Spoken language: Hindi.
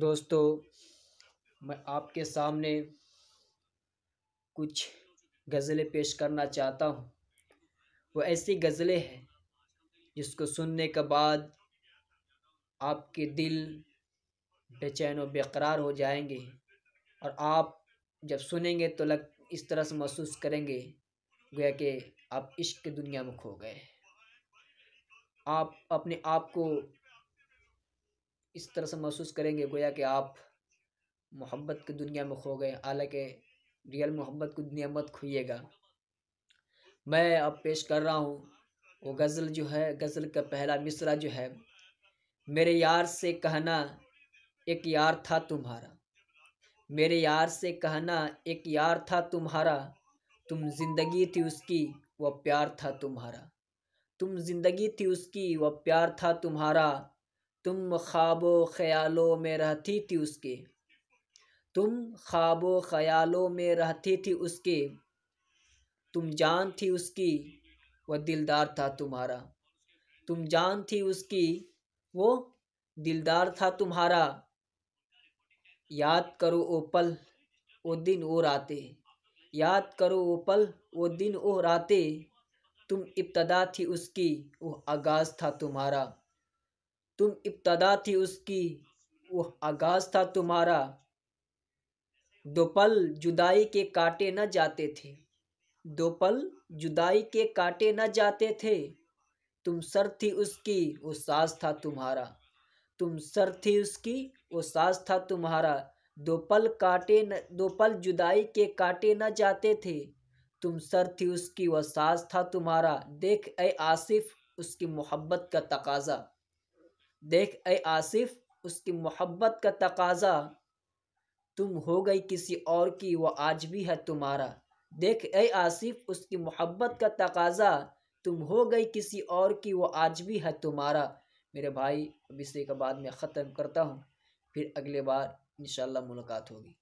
दोस्तों मैं आपके सामने कुछ गज़लें पेश करना चाहता हूँ वो ऐसी गज़लें हैं जिसको सुनने के बाद आपके दिल बेचैन और बेकरार हो जाएंगे और आप जब सुनेंगे तो लग इस तरह से महसूस करेंगे गया कि आप इश्क दुनिया में खो गए आप अपने आप को इस तरह से महसूस करेंगे गोया कि आप मोहब्बत की दुनिया में खो गए हालांकि रियल मोहब्बत की दुनिया मत खोइएगा मैं अब पेश कर रहा हूँ वो गज़ल जो है गज़ल का पहला मिसरा जो है मेरे यार से कहना एक यार था तुम्हारा मेरे यार से कहना एक यार था तुम्हारा तुम जिंदगी थी उसकी वह प्यार था तुम्हारा तुम जिंदगी थी उसकी वह प्यार था तुम्हारा तुम ख्वाबो ख्यालों में रहती थी उसके तुम ख्वाबो ख्यालों में रहती थी उसके तुम जान थी उसकी वह दिलदार था तुम्हारा तुम जान थी उसकी वो दिलदार था तुम्हारा याद करो ओ पल वो दिन वो रातें याद करो वो पल वो दिन वो रातें तुम इब्तदा थी उसकी वो आगाज़ था तुम्हारा तुम इब्तदा थी उसकी वो आगाज़ था तुम्हारा दो पल जुदाई के काटे न जाते थे दो पल जुदाई के काटे न जाते थे तुम सर थी उसकी वो सास था तुम्हारा तुम सर थी उसकी वो सास था तुम्हारा दो पल काटे न दो पल जुदाई के काटे न जाते थे तुम सर थी उसकी वह सास था तुम्हारा देख ए आसिफ उसकी मोहब्बत का तकाजा देख ए आसिफ उसकी मोहब्बत का तकाजा तुम हो गई किसी और की वो आज भी है तुम्हारा देख ए आसिफ उसकी मोहब्बत का तकाजा तुम हो गई किसी और की वो आज भी है तुम्हारा मेरे भाई अब इसी का बाद में ख़त्म करता हूँ फिर अगले बार इन मुलाकात होगी